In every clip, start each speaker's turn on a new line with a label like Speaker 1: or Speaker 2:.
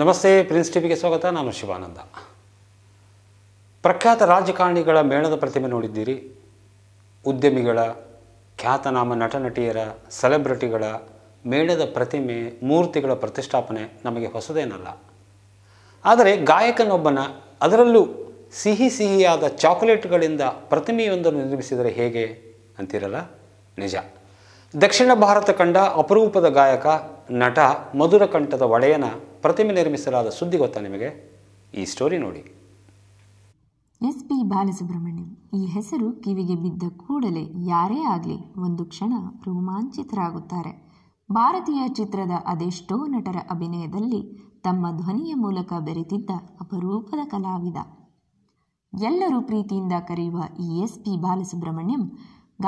Speaker 1: ನಮಸ್ತೆ ಪ್ರಿನ್ಸ್ ಟಿವಿಗೆ ಸ್ವಾಗತ ನಾನು ಶಿವಾನಂದ ಪ್ರಖ್ಯಾತ ರಾಜಕಾರಣಿಗಳ ಮೇಣದ ಪ್ರತಿಮೆ ನೋಡಿದ್ದೀರಿ ಉದ್ಯಮಿಗಳ ಖ್ಯಾತನಾಮ ನಟ ನಟಿಯರ ಸೆಲೆಬ್ರಿಟಿಗಳ ಮೇಣದ ಪ್ರತಿಮೆ ಮೂರ್ತಿಗಳ ಪ್ರತಿಷ್ಠಾಪನೆ ನಮಗೆ ಹೊಸದೇನಲ್ಲ ಆದರೆ ಗಾಯಕನೊಬ್ಬನ ಅದರಲ್ಲೂ ಸಿಹಿ ಸಿಹಿಯಾದ ಚಾಕೊಲೇಟ್ಗಳಿಂದ ಪ್ರತಿಮೆಯೊಂದನ್ನು ನಿರ್ಮಿಸಿದರೆ ಹೇಗೆ ಅಂತಿರಲ್ಲ ನಿಜ ದಕ್ಷಿಣ ಭಾರತ ಕಂಡ ಅಪರೂಪದ ಗಾಯಕ ನಟ ಮಧುರಕಂಠದ ಒಡೆಯನ ಪ್ರತಿಮೆ ನಿರ್ಮಿಸಲಾದ ಸುದ್ದಿ ಗೊತ್ತಾ ನಿಮಗೆ ಈ ಸ್ಟೋರಿ ನೋಡಿ
Speaker 2: ಎಸ್ ಪಿ ಬಾಲಸುಬ್ರಹ್ಮಣ್ಯಂ ಈ ಹೆಸರು ಕಿವಿಗೆ ಬಿದ್ದ ಕೂಡಲೇ ಯಾರೇ ಆಗಲಿ ಒಂದು ಕ್ಷಣ ರೋಮಾಂಚಿತರಾಗುತ್ತಾರೆ ಭಾರತೀಯ ಚಿತ್ರದ ಅದೆಷ್ಟೋ ನಟರ ಅಭಿನಯದಲ್ಲಿ ತಮ್ಮ ಧ್ವನಿಯ ಮೂಲಕ ಬೆರೆತಿದ್ದ ಅಪರೂಪದ ಕಲಾವಿದ ಎಲ್ಲರೂ ಪ್ರೀತಿಯಿಂದ ಕರೆಯುವ ಈ ಎಸ್ ಪಿ ಬಾಲಸುಬ್ರಹ್ಮಣ್ಯಂ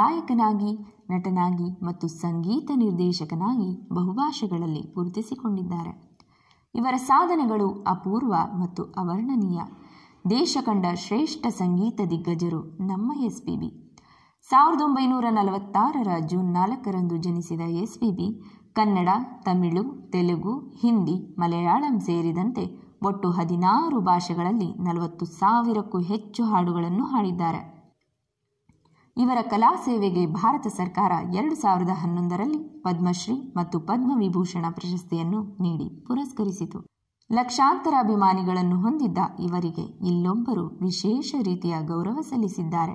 Speaker 2: ಗಾಯಕನಾಗಿ ನಟನಾಗಿ ಮತ್ತು ಸಂಗೀತ ನಿರ್ದೇಶಕನಾಗಿ ಬಹುಭಾಷೆಗಳಲ್ಲಿ ಗುರುತಿಸಿಕೊಂಡಿದ್ದಾರೆ ಇವರ ಸಾಧನೆಗಳು ಅಪೂರ್ವ ಮತ್ತು ಅವರ್ಣನೀಯ ದೇಶ ಕಂಡ ಶ್ರೇಷ್ಠ ಸಂಗೀತ ದಿಗ್ಗಜರು ನಮ್ಮ ಎಸ್ ಪಿ ಬಿ ಸಾವಿರದ ಒಂಬೈನೂರ ನಲವತ್ತಾರರ ಜೂನ್ ನಾಲ್ಕರಂದು ಜನಿಸಿದ S P B Kannada Tamil Telugu Hindi Malayalam ಸೇರಿದಂತೆ ಒಟ್ಟು ಹದಿನಾರು ಭಾಷೆಗಳಲ್ಲಿ ನಲವತ್ತು ಸಾವಿರಕ್ಕೂ ಹೆಚ್ಚು ಹಾಡುಗಳನ್ನು ಹಾಡಿದ್ದಾರೆ ಇವರ ಕಲಾ ಸೇವೆಗೆ ಭಾರತ ಸರ್ಕಾರ ಎರಡು ಸಾವಿರದ ಹನ್ನೊಂದರಲ್ಲಿ ಪದ್ಮಶ್ರೀ ಮತ್ತು ಪದ್ಮವಿಭೂಷಣ ಪ್ರಶಸ್ತಿಯನ್ನು ನೀಡಿ ಪುರಸ್ಕರಿಸಿತು ಲಕ್ಷಾಂತರ ಅಭಿಮಾನಿಗಳನ್ನು ಹೊಂದಿದ್ದ ಇವರಿಗೆ ಇಲ್ಲೊಬ್ಬರು ವಿಶೇಷ ರೀತಿಯ ಗೌರವ ಸಲ್ಲಿಸಿದ್ದಾರೆ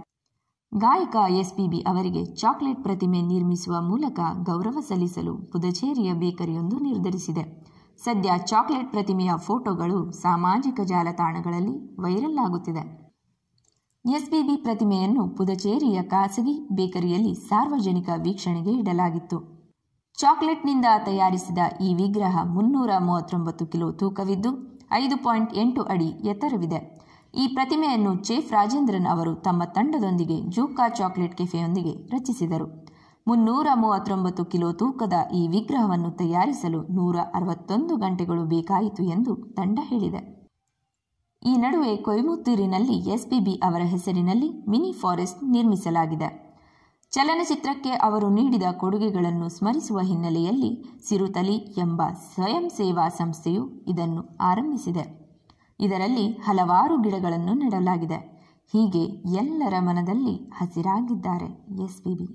Speaker 2: ಗಾಯಕ ಎಸ್ಪಿಬಿ ಅವರಿಗೆ ಚಾಕ್ಲೇಟ್ ಪ್ರತಿಮೆ ನಿರ್ಮಿಸುವ ಮೂಲಕ ಗೌರವ ಸಲ್ಲಿಸಲು ಪುದಚೇರಿಯ ಬೇಕರಿಯೊಂದು ನಿರ್ಧರಿಸಿದೆ ಸದ್ಯ ಚಾಕ್ಲೇಟ್ ಪ್ರತಿಮೆಯ ಫೋಟೋಗಳು ಸಾಮಾಜಿಕ ಜಾಲತಾಣಗಳಲ್ಲಿ ವೈರಲ್ ಆಗುತ್ತಿದೆ ಎಸ್ಬಿಬಿ ಪ್ರತಿಮೆಯನ್ನು ಪುದಚೇರಿಯ ಖಾಸಗಿ ಬೇಕರಿಯಲ್ಲಿ ಸಾರ್ವಜನಿಕ ವೀಕ್ಷಣೆಗೆ ಇಡಲಾಗಿತ್ತು ಚಾಕ್ಲೇಟ್ನಿಂದ ತಯಾರಿಸಿದ ಈ ವಿಗ್ರಹ ಮುನ್ನೂರ ಮೂವತ್ತೊಂಬತ್ತು ಕಿಲೋ ತೂಕವಿದ್ದು ಐದು ಪಾಯಿಂಟ್ ಎಂಟು ಅಡಿ ಎತ್ತರವಿದೆ ಈ ಪ್ರತಿಮೆಯನ್ನು ಚೇಫ್ ರಾಜೇಂದ್ರನ್ ಅವರು ತಮ್ಮ ತಂಡದೊಂದಿಗೆ ಜೂಕಾ ಚಾಕ್ಲೇಟ್ ಕೆಫೆಯೊಂದಿಗೆ ರಚಿಸಿದರು ಮುನ್ನೂರ ಮೂವತ್ತೊಂಬತ್ತು ಕಿಲೋ ತೂಕದ ಈ ವಿಗ್ರಹವನ್ನು ತಯಾರಿಸಲು ನೂರ ಅರವತ್ತೊಂದು ಗಂಟೆಗಳು ಬೇಕಾಯಿತು ಎಂದು ತಂಡ ಹೇಳಿದೆ ಈ ನಡುವೆ ಕೊಯಮುತ್ತೂರಿನಲ್ಲಿ ಎಸ್ಪಿಬಿ ಅವರ ಹೆಸರಿನಲ್ಲಿ ಮಿನಿ ಫಾರೆಸ್ಟ್ ನಿರ್ಮಿಸಲಾಗಿದೆ ಚಲನಚಿತ್ರಕ್ಕೆ ಅವರು ನೀಡಿದ ಕೊಡುಗೆಗಳನ್ನು ಸ್ಮರಿಸುವ ಹಿನ್ನೆಲೆಯಲ್ಲಿ ಸಿರುತಲಿ ಎಂಬ ಸ್ವಯಂ ಸೇವಾ ಸಂಸ್ಥೆಯು ಇದನ್ನು ಆರಂಭಿಸಿದೆ ಇದರಲ್ಲಿ ಹಲವಾರು ಗಿಡಗಳನ್ನು ನೆಡಲಾಗಿದೆ ಹೀಗೆ ಎಲ್ಲರ ಮನದಲ್ಲಿ ಹಸಿರಾಗಿದ್ದಾರೆ ಎಸ್ಪಿಬಿ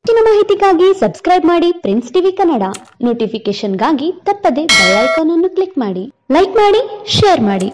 Speaker 2: ಹೆಚ್ಚಿನ ಮಾಹಿತಿಗಾಗಿ ಸಬ್ಸ್ಕ್ರೈಬ್ ಮಾಡಿ ಪ್ರಿನ್ಸ್ ಟಿವಿ ಕನ್ನಡ ನೋಟಿಫಿಕೇಶನ್ಗಾಗಿ ತಪ್ಪದೆ ಬೆಲ್ ಐಕಾನ್ ಅನ್ನು ಕ್ಲಿಕ್ ಮಾಡಿ ಲೈಕ್ ಮಾಡಿ ಶೇರ್ ಮಾಡಿ